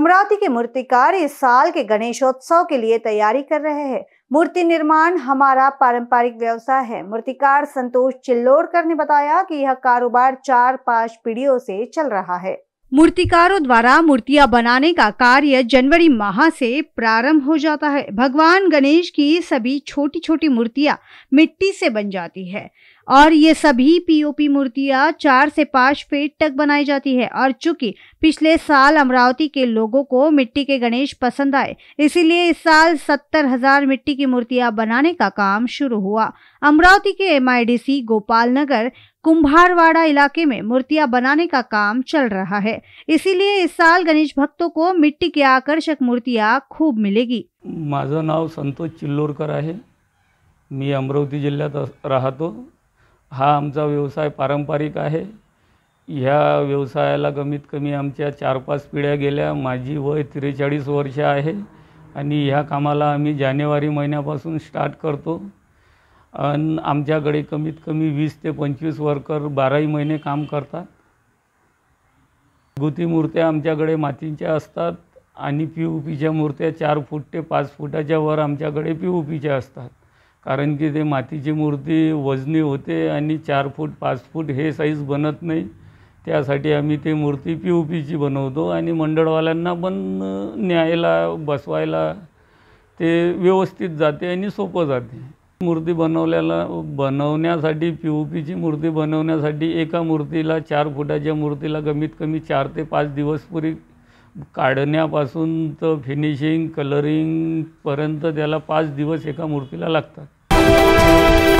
अमरावती के मूर्तिकार इस साल के गणेशोत्सव के लिए तैयारी कर रहे हैं मूर्ति निर्माण हमारा पारंपरिक व्यवसाय है मूर्तिकार संतोष चिल्लोरकर ने बताया कि यह कारोबार चार पांच पीढ़ियों से चल रहा है मूर्तिकारों द्वारा मूर्तियां बनाने का कार्य जनवरी माह से प्रारंभ हो जाता है भगवान गणेश की सभी छोटी छोटी मूर्तियां मिट्टी से बन जाती है और ये सभी पीओपी मूर्तियां चार से पाँच फीट तक बनाई जाती है और चूंकि पिछले साल अमरावती के लोगों को मिट्टी के गणेश पसंद आए इसीलिए इस साल सत्तर हजार मिट्टी की मूर्तियां बनाने का काम शुरू हुआ अमरावती के एम गोपाल नगर कुंभारवाड़ा इलाके में मूर्तियां बनाने का काम चल रहा है इसीलिए इस साल गणेश भक्तों को मिट्टी की आकर्षक मूर्तियां खूब मिलेगी माजा नाव संतोष चिल्लोरकर है मी अमरावती जिल्ह्यात राहतो हा आमचा व्यवसाय पारंपरिक आहे ह्या व्यवसायाला कमीत कमी आमच्या चार पाच पिढ्या गेल्या माझी वय त्रेचाळीस वर्ष आहे आणि ह्या कामाला आम्ही जानेवारी महिन्यापासून स्टार्ट करतो आणि आमच्याकडे कमीत कमी वीस ते पंचवीस वर्कर बाराही महिने काम करतात गुती मूर्त्या आमच्याकडे मातींच्या असतात आणि पी ओ पीच्या मूर्त्या चार फूट ते पाच फुटाच्या वर आमच्याकडे पी ओ पीच्या असतात कारण की ते मातीची मूर्ती वजनी होते आणि चार फूट पाच फूट हे साईज बनत नाही त्यासाठी आम्ही ते मूर्ती पी ओ पीची बनवतो आणि मंडळवाल्यांना पण न्यायला बसवायला ते व्यवस्थित जाते आणि सोपं जाते मूर्ती बनवल्याला बनवण्यासाठी पी ओ पीची मूर्ती बनवण्यासाठी एका मूर्तीला चार फुटाच्या मूर्तीला कमीत कमी चार ते पाच दिवसपुरी काढण्यापासून तर फिनिशिंग कलरिंगपर्यंत त्याला पाच दिवस एका मूर्तीला लागतात